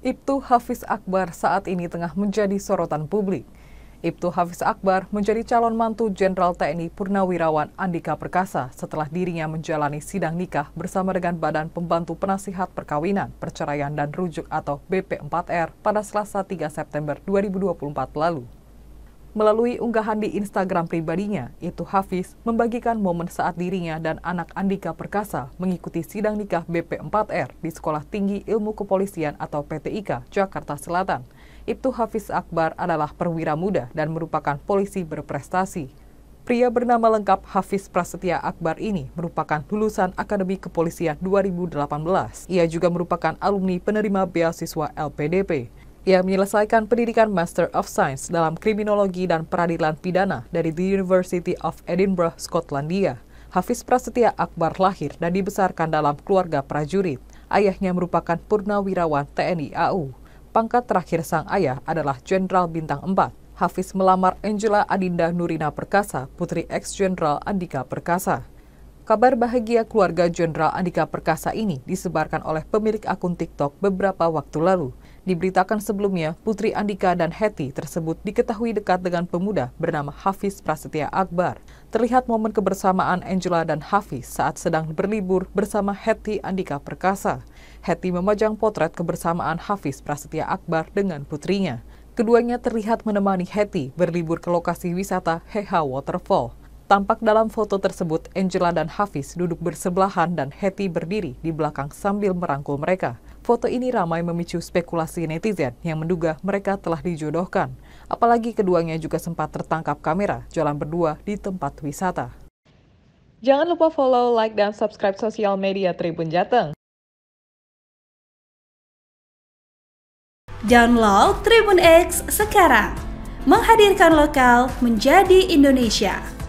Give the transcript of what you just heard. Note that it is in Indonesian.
Ibtu Hafiz Akbar saat ini tengah menjadi sorotan publik. Ibtu Hafiz Akbar menjadi calon mantu Jenderal TNI Purnawirawan Andika Perkasa setelah dirinya menjalani sidang nikah bersama dengan Badan Pembantu Penasihat Perkawinan, Perceraian dan Rujuk atau BP4R pada Selasa 3 September 2024 lalu. Melalui unggahan di Instagram pribadinya, itu Hafiz membagikan momen saat dirinya dan anak Andika Perkasa mengikuti sidang nikah BP4R di Sekolah Tinggi Ilmu Kepolisian atau PTIK, Jakarta Selatan. Ibtu Hafiz Akbar adalah perwira muda dan merupakan polisi berprestasi. Pria bernama lengkap Hafiz Prasetya Akbar ini merupakan lulusan Akademi Kepolisian 2018. Ia juga merupakan alumni penerima beasiswa LPDP. Ia menyelesaikan pendidikan Master of Science dalam Kriminologi dan Peradilan Pidana dari The University of Edinburgh, Skotlandia. Hafiz Prasetya Akbar lahir dan dibesarkan dalam keluarga prajurit. Ayahnya merupakan purnawirawan TNI AU. Pangkat terakhir sang ayah adalah Jenderal Bintang 4. Hafiz melamar Angela Adinda Nurina Perkasa, putri ex-Jenderal Andika Perkasa. Kabar bahagia keluarga Jenderal Andika Perkasa ini disebarkan oleh pemilik akun TikTok beberapa waktu lalu. Diberitakan sebelumnya, Putri Andika dan Heti tersebut diketahui dekat dengan pemuda bernama Hafiz Prasetya Akbar. Terlihat momen kebersamaan Angela dan Hafiz saat sedang berlibur bersama Heti Andika Perkasa. Heti memajang potret kebersamaan Hafiz Prasetya Akbar dengan putrinya. Keduanya terlihat menemani Heti berlibur ke lokasi wisata Heha Waterfall. Tampak dalam foto tersebut, Angela dan Hafiz duduk bersebelahan dan Heti berdiri di belakang sambil merangkul mereka. Foto ini ramai memicu spekulasi netizen yang menduga mereka telah dijodohkan. Apalagi keduanya juga sempat tertangkap kamera jalan berdua di tempat wisata. Jangan lupa follow, like, dan subscribe sosial media Tribun Jateng. Download Tribun X sekarang. Menghadirkan lokal menjadi Indonesia.